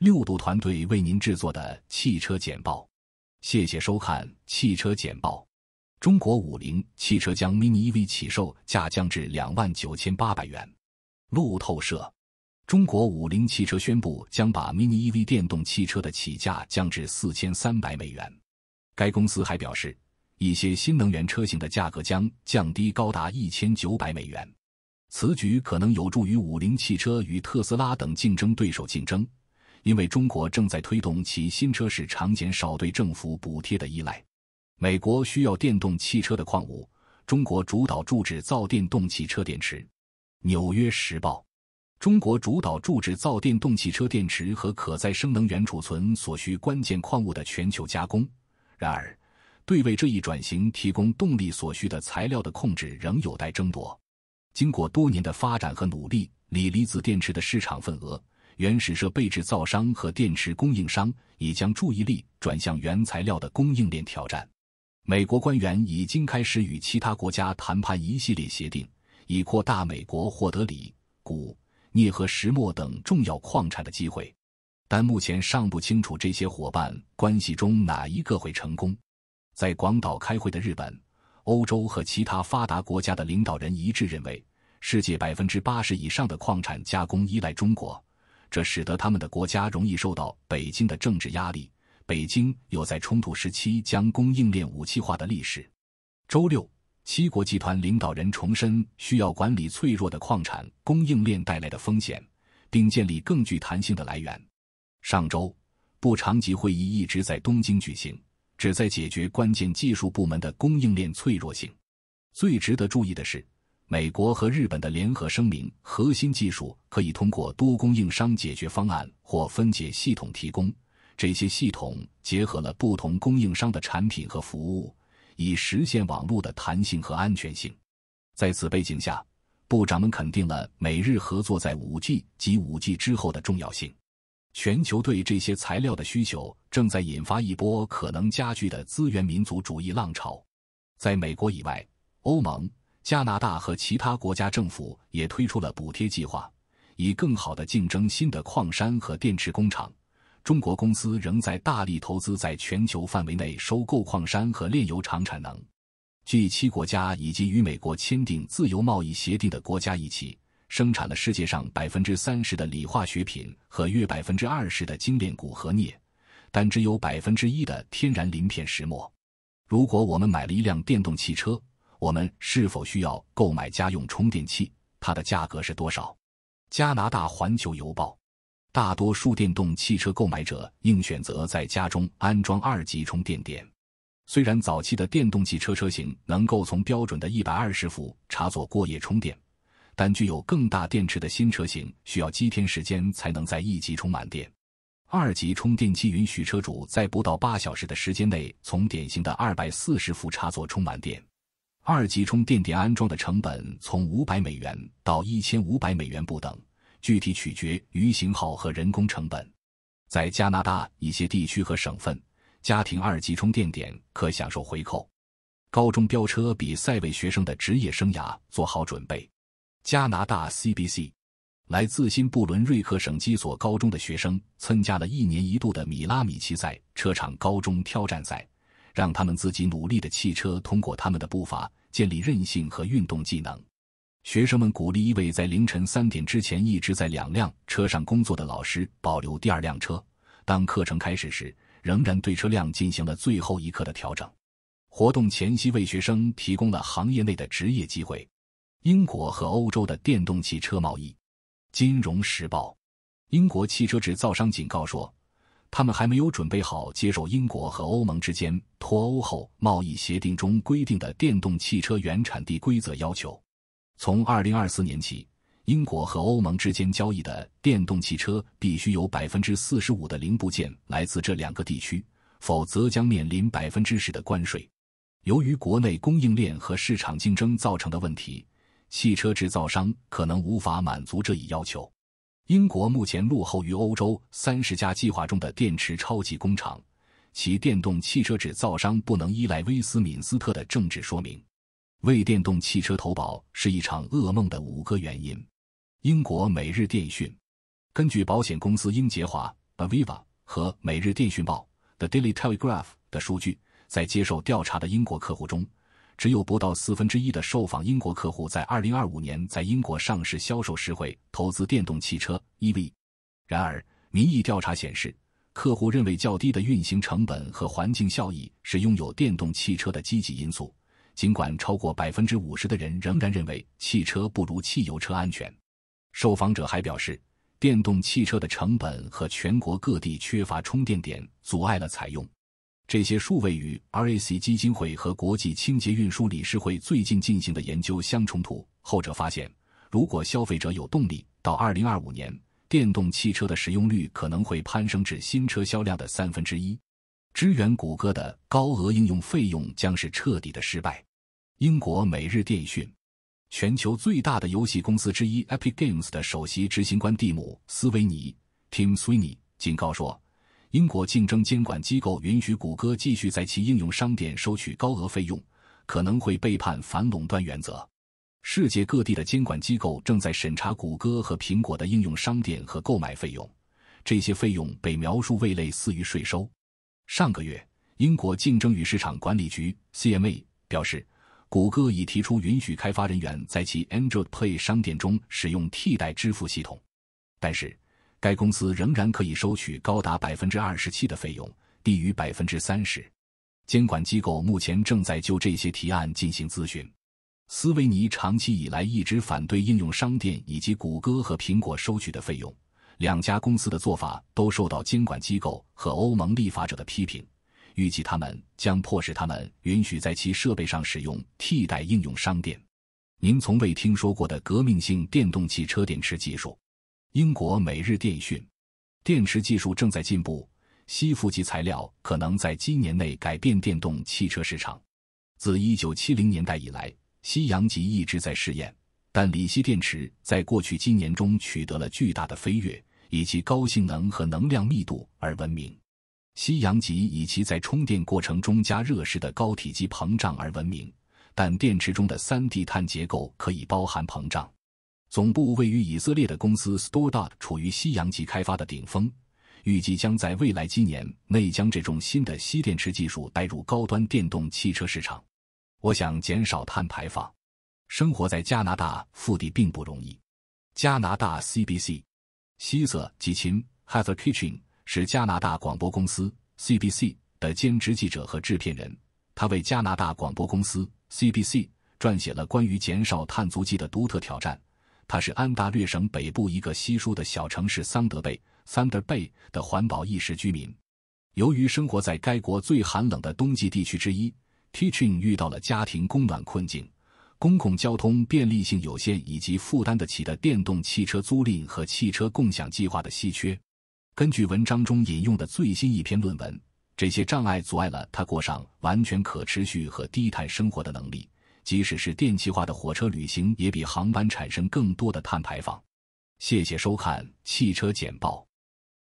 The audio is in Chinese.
六度团队为您制作的汽车简报，谢谢收看汽车简报。中国五菱汽车将 Mini EV 起售价降至两万九千八百元。路透社：中国五菱汽车宣布将把 Mini EV 电动汽车的起价降至四千三百美元。该公司还表示，一些新能源车型的价格将降低高达一千九百美元。此举可能有助于五菱汽车与特斯拉等竞争对手竞争。因为中国正在推动其新车市场减少对政府补贴的依赖，美国需要电动汽车的矿物，中国主导注制造电动汽车电池。纽约时报：中国主导注制造电动汽车电池和可再生能源储存所需关键矿物的全球加工。然而，对为这一转型提供动力所需的材料的控制仍有待争夺。经过多年的发展和努力，锂离子电池的市场份额。原始设备制造商和电池供应商已将注意力转向原材料的供应链挑战。美国官员已经开始与其他国家谈判一系列协定，以扩大美国获得锂、钴、镍和石墨等重要矿产的机会。但目前尚不清楚这些伙伴关系中哪一个会成功。在广岛开会的日本、欧洲和其他发达国家的领导人一致认为，世界百分之八十以上的矿产加工依赖中国。这使得他们的国家容易受到北京的政治压力。北京有在冲突时期将供应链武器化的历史。周六，七国集团领导人重申需要管理脆弱的矿产供应链带来的风险，并建立更具弹性的来源。上周，部长级会议一直在东京举行，旨在解决关键技术部门的供应链脆弱性。最值得注意的是。美国和日本的联合声明：核心技术可以通过多供应商解决方案或分解系统提供。这些系统结合了不同供应商的产品和服务，以实现网络的弹性和安全性。在此背景下，部长们肯定了美日合作在 5G 及 5G 之后的重要性。全球对这些材料的需求正在引发一波可能加剧的资源民族主义浪潮。在美国以外，欧盟。加拿大和其他国家政府也推出了补贴计划，以更好的竞争新的矿山和电池工厂。中国公司仍在大力投资，在全球范围内收购矿山和炼油厂产能。据七国家以及与美国签订自由贸易协定的国家一起，生产了世界上百分之三十的锂化学品和约百分之二十的精炼钴和镍，但只有百分之一的天然鳞片石墨。如果我们买了一辆电动汽车，我们是否需要购买家用充电器？它的价格是多少？加拿大环球邮报：大多数电动汽车购买者应选择在家中安装二级充电点。虽然早期的电动汽车车型能够从标准的一百二十伏插座过夜充电，但具有更大电池的新车型需要几天时间才能在一级充满电。二级充电器允许车主在不到八小时的时间内从典型的二百四十伏插座充满电。二级充电点安装的成本从五百美元到一千五百美元不等，具体取决于型号和人工成本。在加拿大一些地区和省份，家庭二级充电点可享受回扣。高中飙车比赛为学生的职业生涯做好准备。加拿大 CBC，来自新布伦瑞克省几所高中的学生参加了一年一度的米拉米奇赛车场高中挑战赛。让他们自己努力的汽车通过他们的步伐建立韧性和运动技能。学生们鼓励一位在凌晨三点之前一直在两辆车上工作的老师保留第二辆车。当课程开始时，仍然对车辆进行了最后一刻的调整。活动前夕为学生提供了行业内的职业机会。英国和欧洲的电动汽车贸易，《金融时报》英国汽车制造商警告说。他们还没有准备好接受英国和欧盟之间脱欧后贸易协定中规定的电动汽车原产地规则要求。从二零二四年起，英国和欧盟之间交易的电动汽车必须有百分之四十五的零部件来自这两个地区，否则将面临百分之十的关税。由于国内供应链和市场竞争造成的问题，汽车制造商可能无法满足这一要求。英国目前落后于欧洲三十家计划中的电池超级工厂，其电动汽车制造商不能依赖威斯敏斯特的政治说明。为电动汽车投保是一场噩梦的五个原因。英国每日电讯，根据保险公司英杰华 Aviva 和每日电讯报 The Daily Telegraph 的数据，在接受调查的英国客户中。只有不到四分之一的受访英国客户在2025年在英国上市销售时会投资电动汽车 EV。然而，民意调查显示，客户认为较低的运行成本和环境效益是拥有电动汽车的积极因素。尽管超过百分之五十的人仍然认为汽车不如汽油车安全，受访者还表示，电动汽车的成本和全国各地缺乏充电点阻碍了采用。这些数位与 RAC 基金会和国际清洁运输理事会最近进行的研究相冲突。后者发现，如果消费者有动力，到2025年，电动汽车的使用率可能会攀升至新车销量的三分之一。支援谷歌的高额应用费用将是彻底的失败。英国每日电讯，全球最大的游戏公司之一 Epic Games 的首席执行官蒂姆·斯维尼 （Tim Sweeney） 警告说。英国竞争监管机构允许谷歌继续在其应用商店收取高额费用，可能会背叛反垄断原则。世界各地的监管机构正在审查谷歌和苹果的应用商店和购买费用，这些费用被描述为类似于税收。上个月，英国竞争与市场管理局 （CMA） 表示，谷歌已提出允许开发人员在其 Android Play 商店中使用替代支付系统，但是。该公司仍然可以收取高达百分之二十七的费用，低于百分之三十。监管机构目前正在就这些提案进行咨询。斯维尼长期以来一直反对应用商店以及谷歌和苹果收取的费用，两家公司的做法都受到监管机构和欧盟立法者的批评。预计他们将迫使他们允许在其设备上使用替代应用商店。您从未听说过的革命性电动汽车电池技术。英国每日电讯：电池技术正在进步，吸附级材料可能在今年内改变电动汽车市场。自1970年代以来，西阳极一直在试验，但锂烯电池在过去今年中取得了巨大的飞跃，以其高性能和能量密度而闻名。西阳极以其在充电过程中加热时的高体积膨胀而闻名，但电池中的三 D 碳结构可以包含膨胀。总部位于以色列的公司 s t o r e d 处于西洋级开发的顶峰，预计将在未来几年内将这种新的吸电池技术带入高端电动汽车市场。我想减少碳排放，生活在加拿大腹地并不容易。加拿大 CBC 希瑟吉琴 h e a t h e r Kitchen） 是加拿大广播公司 CBC 的兼职记者和制片人，他为加拿大广播公司 CBC 撰写了关于减少碳足迹的独特挑战。它是安大略省北部一个稀疏的小城市桑德贝桑 u n d e r Bay） 的环保意识居民。由于生活在该国最寒冷的冬季地区之一，Teaching 遇到了家庭供暖困境、公共交通便利性有限，以及负担得起的电动汽车租赁和汽车共享计划的稀缺。根据文章中引用的最新一篇论文，这些障碍阻碍了他过上完全可持续和低碳生活的能力。即使是电气化的火车旅行，也比航班产生更多的碳排放。谢谢收看汽车简报。